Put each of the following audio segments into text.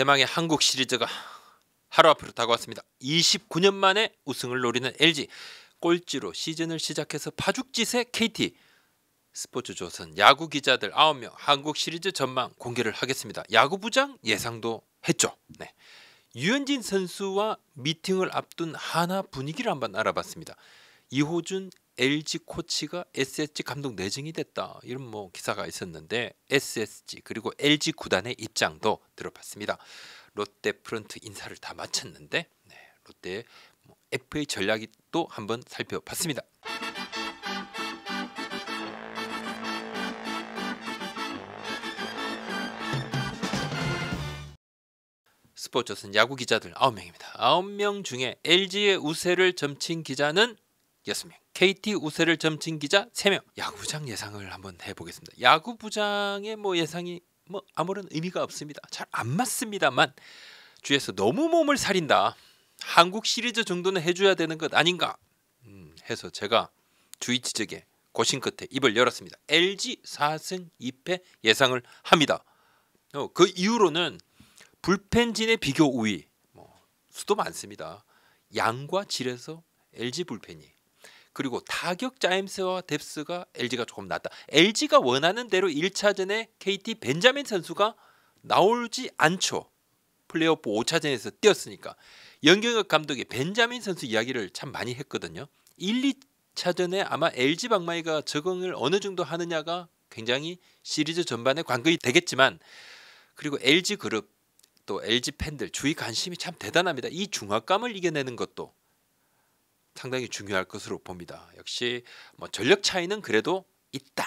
대망의 한국 시리즈가 하루 앞으로 다가왔습니다. 29년 만에 우승을 노리는 LG 꼴찌로 시즌을 시작해서 파죽지세 KT 스포츠조선 야구 기자들 9명 한국 시리즈 전망 공개를 하겠습니다. 야구 부장 예상도 했죠. 네. 유현진 선수와 미팅을 앞둔 하나 분위기를 한번 알아봤습니다. 이호준 LG 코치가 SSG 감독 내정이 됐다 이런 뭐 기사가 있었는데 SSG 그리고 LG 구단의 입장도 들어봤습니다. 롯데 프런트 인사를 다 마쳤는데 네, 롯데의 뭐 FA 전략이 또 한번 살펴봤습니다. 스포츠는 야구 기자들 9명입니다. 9명 중에 LG의 우세를 점친 기자는 였습니다. KT 우세를 점친 기자 3명 야구부장 예상을 한번 해보겠습니다. 야구부장의 뭐 예상이 뭐 아무런 의미가 없습니다. 잘 안 맞습니다만 주에서 너무 몸을 살인다 한국 시리즈 정도는 해줘야 되는 것 아닌가 음, 해서 제가 주의 지적에 고심 끝에 입을 열었습니다. LG 4승 2패 예상을 합니다. 어, 그 이후로는 불펜진의 비교 우위 뭐 수도 많습니다. 양과 질에서 LG 불펜이 그리고 타격 자임스와 뎁스가 LG가 조금 낫다. LG가 원하는 대로 1차전에 KT 벤자민 선수가 나오지 않죠. 플레이오프 5차전에서 뛰었으니까. 연경혁 감독이 벤자민 선수 이야기를 참 많이 했거든요. 1, 2차전에 아마 LG 방마이가 적응을 어느 정도 하느냐가 굉장히 시리즈 전반에 관건이 되겠지만 그리고 LG 그룹 또 LG 팬들 주의 관심이 참 대단합니다. 이 중압감을 이겨내는 것도 상당히 중요할 것으로 봅니다. 역시 뭐 전력 차이는 그래도 있다.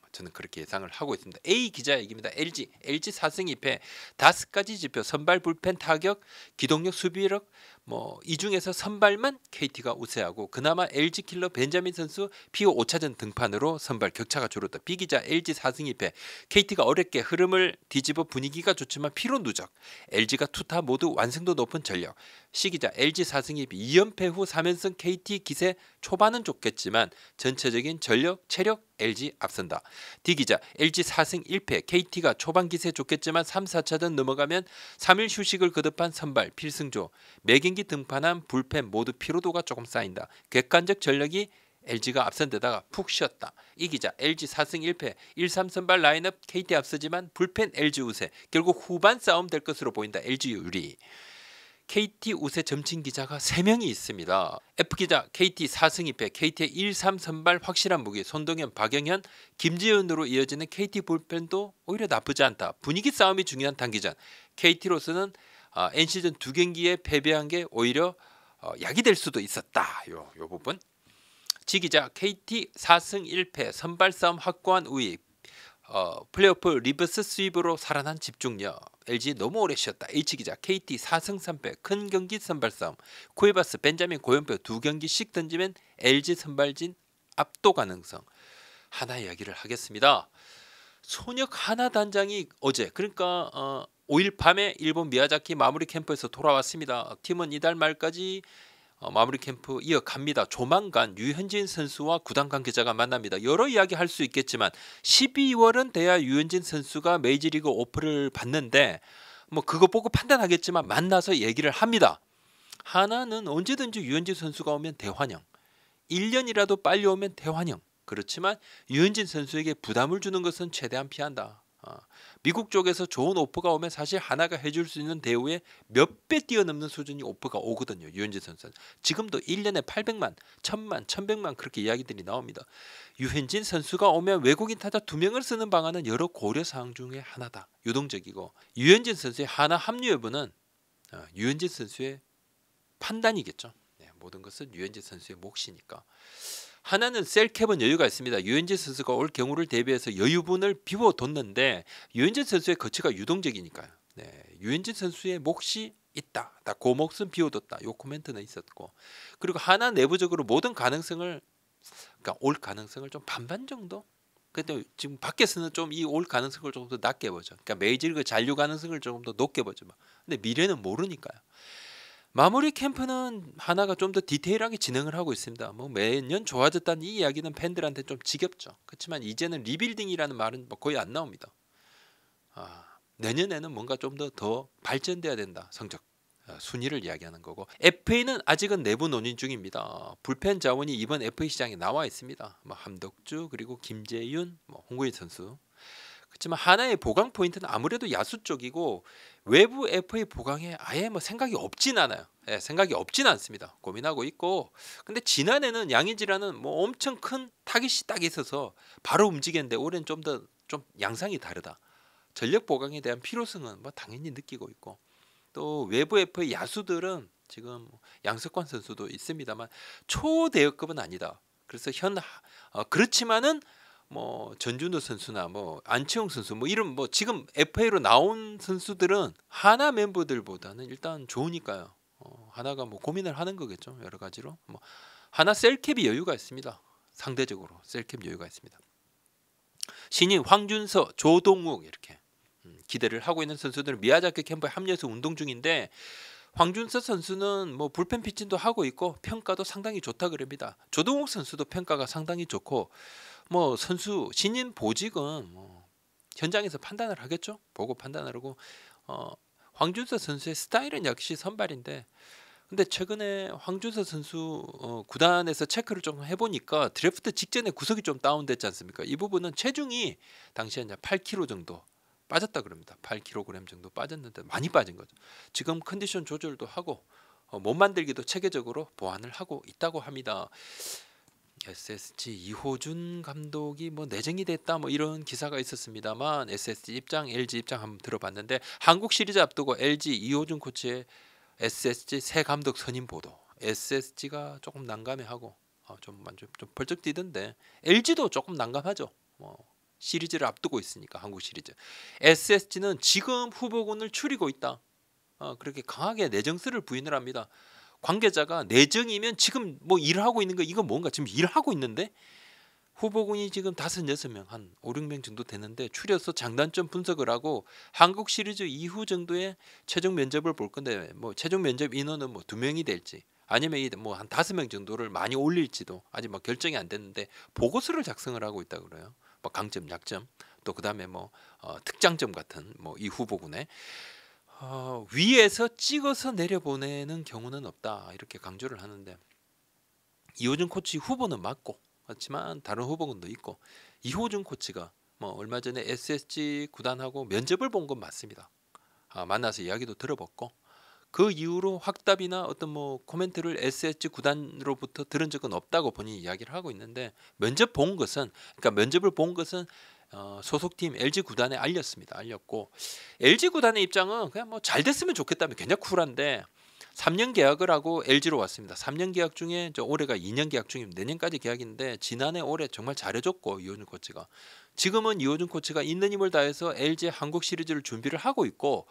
뭐 저는 그렇게 예상을 하고 있습니다. A 기자 얘기입니다. LG LG 4승 2패 5 가지 지표 선발 불펜 타격 기동력 수비력 뭐이 중에서 선발만 KT가 우세하고 그나마 LG 킬러 벤자민 선수 피오 5차전 등판으로 선발 격차가 줄었다. 비기자 LG 4승 2패. KT가 어렵게 흐름을 뒤집어 분위기가 좋지만 피로 누적. LG가 투타 모두 완성도 높은 전력. 시기자 LG 4승 2패 2연패 후 3연승 KT 기세 초반은 좋겠지만 전체적인 전력, 체력 LG 앞선다. 디기자 LG 4승 1패 KT가 초반 기세 좋겠지만 3, 4차전 넘어가면 3일 휴식을 거듭한 선발 필승조 매 경기 등판한 불펜 모두 피로도가 조금 쌓인다. 객관적 전력이 LG가 앞선 데다가 푹 쉬었다. 이기자 LG 4승 1패 1-3 선발 라인업 KT 앞서지만 불펜 LG 우세 결국 후반 싸움 될 것으로 보인다. LG 유리. KT 우세 점친 기자가 3명이 있습니다. F기자 KT 4승 2패 KT의 1-3 선발 확실한 무기 손동현, 박영현, 김지현으로 이어지는 KT 불펜도 오히려 나쁘지 않다. 분위기 싸움이 중요한 단기전. KT로서는 어, 아, NC전 두 경기에 패배한 게 오히려 어, 약이 될 수도 있었다. 요, 요 부분. 지기자 KT 4승 1패 선발 싸움 확고한 우익 어, 플레이오프 리버스 스윕으로 살아난 집중력 LG 너무 오래 쉬었다 H기자 KT 4승 3패 큰 경기 선발 싸움 코이바스 벤자민 고연표 두 경기씩 던지면 LG 선발진 압도 가능성 하나 이야기를 하겠습니다. 소녀 하나 단장이 어제 그러니까 어, 5일 밤에 일본 미야자키 마무리 캠프에서 돌아왔습니다. 팀은 이달 말까지 어, 마무리 캠프 이어갑니다. 조만간 유현진 선수와 구단 관계자가 만납니다. 여러 이야기 할 수 있겠지만 12월은 돼야 유현진 선수가 메이지리그 오프를 받는데 뭐 그거 보고 판단하겠지만 만나서 얘기를 합니다. 하나는 언제든지 유현진 선수가 오면 대환영. 1년이라도 빨리 오면 대환영. 그렇지만 유현진 선수에게 부담을 주는 것은 최대한 피한다. 어, 미국 쪽에서 좋은 오퍼가 오면 사실 하나가 해줄 수 있는 대우에 몇 배 뛰어넘는 수준이 오퍼가 오거든요. 유현진 선수는 지금도 1년에 800만, 1000만, 1100만 그렇게 이야기들이 나옵니다. 유현진 선수가 오면 외국인 타자 두 명을 쓰는 방안은 여러 고려 사항 중에 하나다. 유동적이고 유현진 선수의 하나 합류 여부는 어, 유현진 선수의 판단이겠죠. 네, 모든 것은 유현진 선수의 몫이니까. 하나는 셀캡은 여유가 있습니다. 유현진 선수가 올 경우를 대비해서 여유분을 비워뒀는데 유현진 선수의 거치가 유동적이니까요. 네, 유현진 선수의 몫이 있다. 나고 그 몫은 비워뒀다. 요 코멘트는 있었고 그리고 하나 내부적으로 모든 가능성을 그러니까 올 가능성을 좀 반반 정도 근데 지금 밖에서는 좀 이 올 가능성을 조금 더 낮게 보죠. 그러니까 메이지리그 잔류 가능성을 조금 더 높게 보죠. 근데 미래는 모르니까요. 마무리 캠프는 하나가 좀 더 디테일하게 진행을 하고 있습니다. 뭐 매년 좋아졌다는 이 이야기는 팬들한테 좀 지겹죠. 그렇지만 이제는 리빌딩이라는 말은 뭐 거의 안 나옵니다. 아, 내년에는 뭔가 좀 더더 더 발전돼야 된다. 성적 아, 순위를 이야기하는 거고 FA는 아직은 내부 논의 중입니다. 불펜 자원이 이번 FA 시장에 나와 있습니다. 뭐 함덕주 그리고 김재윤, 뭐 홍구인 선수 하지만 하나의 보강 포인트는 아무래도 야수 쪽이고 외부 FA 보강에 아예 뭐 생각이 없진 않아요. 예, 생각이 없진 않습니다. 고민하고 있고 근데 지난해는 양의지라는 뭐 엄청 큰 타깃이 딱 있어서 바로 움직였는데 올해는 좀 더좀 좀 양상이 다르다. 전력 보강에 대한 필요성은 뭐 당연히 느끼고 있고 또 외부 FA 야수들은 지금 양석관 선수도 있습니다만 초대역급은 아니다. 그래서 현 어, 그렇지만은 뭐 전준우 선수나 뭐 안치홍 선수 뭐 이런 뭐 지금 FA로 나온 선수들은 하나 멤버들보다는 일단 좋으니까요. 어, 하나가 뭐 고민을 하는 거겠죠. 여러 가지로 뭐 하나 셀캡이 여유가 있습니다. 상대적으로 셀캡 여유가 있습니다. 신인 황준서, 조동욱 이렇게 음, 기대를 하고 있는 선수들은 미야자키 캠프에 합류해서 운동 중인데 황준서 선수는 뭐 불펜 피칭도 하고 있고 평가도 상당히 좋다 그럽니다. 조동욱 선수도 평가가 상당히 좋고 뭐 선수 신인 보직은 뭐 현장에서 판단을 하겠죠. 보고 판단을 하고 어, 황준서 선수의 스타일은 역시 선발인데 근데 최근에 황준서 선수 어, 구단에서 체크를 좀 해보니까 드래프트 직전에 구석이 좀 다운됐지 않습니까? 이 부분은 체중이 당시에 이제 8kg 정도 빠졌다 그럽니다. 8kg 정도 빠졌는데 많이 빠진 거죠. 지금 컨디션 조절도 하고 어, 몸 만들기도 체계적으로 보완을 하고 있다고 합니다. SSG 이호준 감독이 뭐 내정이 됐다 뭐 이런 기사가 있었습니다만 SSG 입장, LG 입장 한번 들어봤는데 한국 시리즈 앞두고 LG 이호준 코치의 SSG 새 감독 선임 보도. SSG가 조금 난감해하고 어, 좀, 좀, 좀 벌쩍 뛰던데 LG도 조금 난감하죠. 뭐 시리즈를 앞두고 있으니까 한국 시리즈. SSG는 지금 후보군을 추리고 있다. 어, 그렇게 강하게 내정세를 부인을 합니다. 관계자가 내정이면 지금 뭐 일을 하고 있는 거이거 뭔가 지금 일을 하고 있는데 후보군이 지금 다섯 여섯 명 한 오륙 명 정도 되는데 추려서 장단점 분석을 하고 한국 시리즈 이후 정도의 최종 면접을 볼 건데 뭐 최종 면접 인원은 뭐 두 명이 될지 아니면 뭐 한 다섯 명 정도를 많이 올릴지도 아직 뭐 결정이 안 됐는데 보고서를 작성을 하고 있다 그래요. 뭐 강점, 약점 또 그다음에 뭐 어, 특장점 같은 뭐 이 후보군의 어, 위에서 찍어서 내려보내는 경우는 없다 이렇게 강조를 하는데 이호준 코치 후보는 맞고 맞지만 다른 후보군도 있고 이호준 코치가 뭐 얼마 전에 SSG 구단하고 면접을 본 건 맞습니다. 아, 만나서 이야기도 들어봤고 그 이후로 확답이나 어떤 뭐 코멘트를 SSG 구단으로부터 들은 적은 없다고 본인이 이야기를 하고 있는데 면접 본 것은 그러니까 면접을 본 것은 어, 소속팀 LG 구단에 알렸습니다. 알렸고 LG 구단의 입장은 그냥 뭐 잘 됐으면 좋겠다면 굉장히 쿨한데 3년 계약을 하고 LG로 왔습니다. 3년 계약 중에 저 올해가 2년 계약 중입니다. 내년까지 계약인데 지난해 올해 정말 잘해줬고 이호준 코치가 지금은 이호준 코치가 있는 힘을 다해서 LG 한국 시리즈를 준비를 하고 있고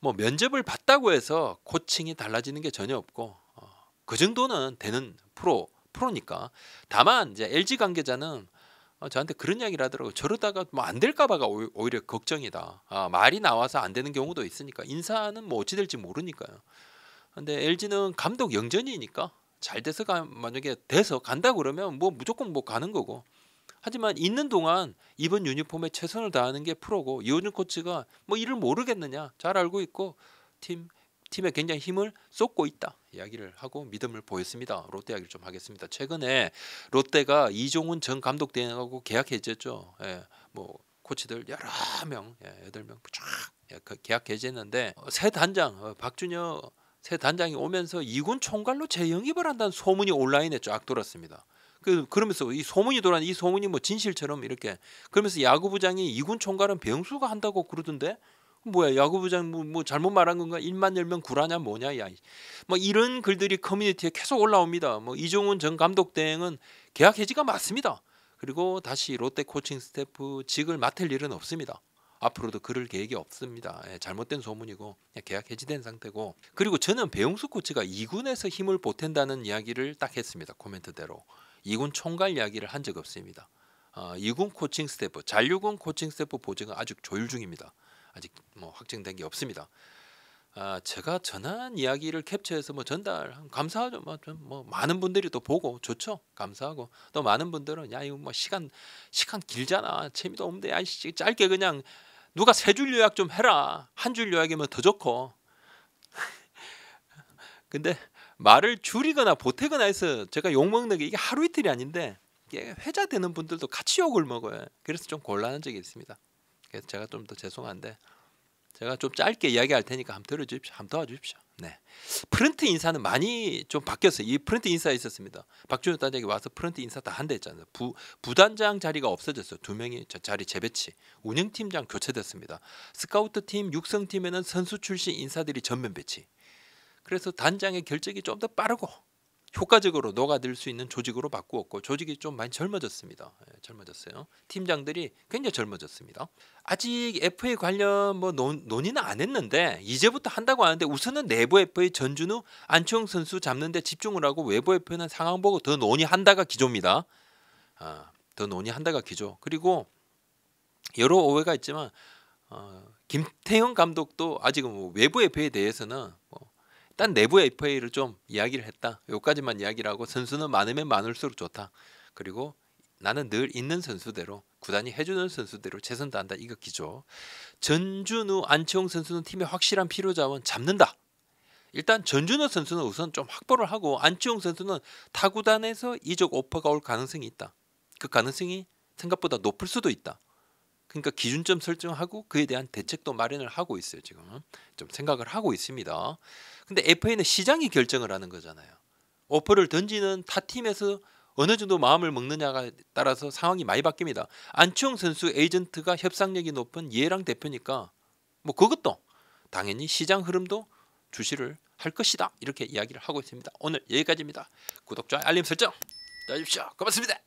뭐 면접을 봤다고 해서 코칭이 달라지는 게 전혀 없고 어, 그 정도는 되는 프로 프로니까 다만 이제 LG 관계자는 어, 저한테 그런 이야기를 하더라고요. 저러다가 뭐 안 될까봐가 오히려 걱정이다. 아, 말이 나와서 안 되는 경우도 있으니까 인사는 뭐 어찌 될지 모르니까요. 근데 LG는 감독 영전이니까 잘 돼서 가, 만약에 돼서 간다 그러면 뭐 무조건 뭐 가는 거고. 하지만 있는 동안 이번 유니폼에 최선을 다하는 게 프로고 이호준 코치가 뭐 일을 모르겠느냐 잘 알고 있고 팀 팀에 굉장히 힘을 쏟고 있다 이야기를 하고 믿음을 보였습니다. 롯데 이야기를 좀 하겠습니다. 최근에 롯데가 이종훈 전 감독 대행하고 계약해제죠. 예, 뭐 코치들 여러 명, 예, 여덟 예, 명쫙 그 계약해제했는데 새 단장 어, 박준혁 새 단장이 오면서 이군 총괄로 재영입을 한다는 소문이 온라인에 쫙 돌았습니다. 그 그러면서 이 소문이 돌아 이 소문이 뭐 진실처럼 이렇게 그러면서 야구부장이 이군 총괄은 병수가 한다고 그러던데 뭐야 야구부장 뭐, 뭐 잘못 말한 건가 입만 열면 구라냐 뭐냐 야뭐 이런 글들이 커뮤니티에 계속 올라옵니다 뭐 이종훈 전 감독 대행은 계약 해지가 맞습니다 그리고 다시 롯데 코칭 스태프 직을 맡을 일은 없습니다 앞으로도 그럴 계획이 없습니다 예, 잘못된 소문이고 계약 해지된 상태고 그리고 저는 배용수 코치가 2군에서 힘을 보탠다는 이야기를 딱 했습니다 코멘트대로 2군 총괄 이야기를 한 적 없습니다 어, 이군 코칭 스태프 잔류군 코칭 스태프 보증은 아직 조율 중입니다 아직 뭐 확정된 게 없습니다. 아, 제가 전한 이야기를 캡처해서 뭐 전달 감사하죠. 뭐, 뭐 많은 분들이 또 보고 좋죠. 감사하고 또 많은 분들은 야 이거 뭐 시간 시간 길잖아. 재미도 없는데 야 씨, 짧게 그냥 누가 세 줄 요약 좀 해라. 한 줄 요약이면 더 좋고. 근데 말을 줄이거나 보태거나 해서 제가 욕 먹는 게 이게 하루 이틀이 아닌데 회자되는 분들도 같이 욕을 먹어요. 그래서 좀 곤란한 적이 있습니다. 그래서 제가 좀 더 죄송한데 제가 좀 짧게 이야기할 테니까 한번 들어주십시오. 한번 도와주십시오. 네. 프런트 인사는 많이 좀 바뀌었어요. 이 프런트 인사에 있었습니다. 박준호 단장이 와서 프런트 인사 다 한다 했잖아요. 부, 부단장 자리가 없어졌어요. 두 명이 자리 재배치. 운영팀장 교체됐습니다. 스카우트 팀, 육성팀에는 선수 출신 인사들이 전면 배치. 그래서 단장의 결정이 좀 더 빠르고 효과적으로 녹아들 수 있는 조직으로 바꾸었고 조직이 좀 많이 젊어졌습니다. 예, 젊어졌어요. 팀장들이 굉장히 젊어졌습니다. 아직 FA 관련 뭐 논, 논의는 안 했는데 이제부터 한다고 하는데 우선은 내부 FA 전준 우 안치홍 선수 잡는 데 집중을 하고 외부 FA는 상황 보고 더 논의한다가 기조입니다. 아, 더 논의한다가 기조. 그리고 여러 오해가 있지만 어, 김태형 감독도 아직은 뭐 외부 FA에 대해서는 뭐 일단 내부 FA를 좀 이야기를 했다. 요까지만 이야기를 하고 선수는 많으면 많을수록 좋다. 그리고 나는 늘 있는 선수대로 구단이 해주는 선수대로 최선 다한다 이거 기죠. 전준우 안치홍 선수는 팀의 확실한 필요 자원 잡는다. 일단 전준우 선수는 우선 좀 확보를 하고 안치홍 선수는 타구단에서 이적 오퍼가 올 가능성이 있다. 그 가능성이 생각보다 높을 수도 있다. 그러니까 기준점 설정하고 그에 대한 대책도 마련을 하고 있어요 지금 좀 생각을 하고 있습니다. 근데 FA는 시장이 결정을 하는 거잖아요. 오퍼를 던지는 타 팀에서 어느 정도 마음을 먹느냐에 따라서 상황이 많이 바뀝니다. 안치홍 선수 에이전트가 협상력이 높은 예랑 대표니까 뭐 그것도 당연히 시장 흐름도 주시를 할 것이다 이렇게 이야기를 하고 있습니다. 오늘 여기까지입니다. 구독 좋아요, 알림 설정 눌주십시오 고맙습니다.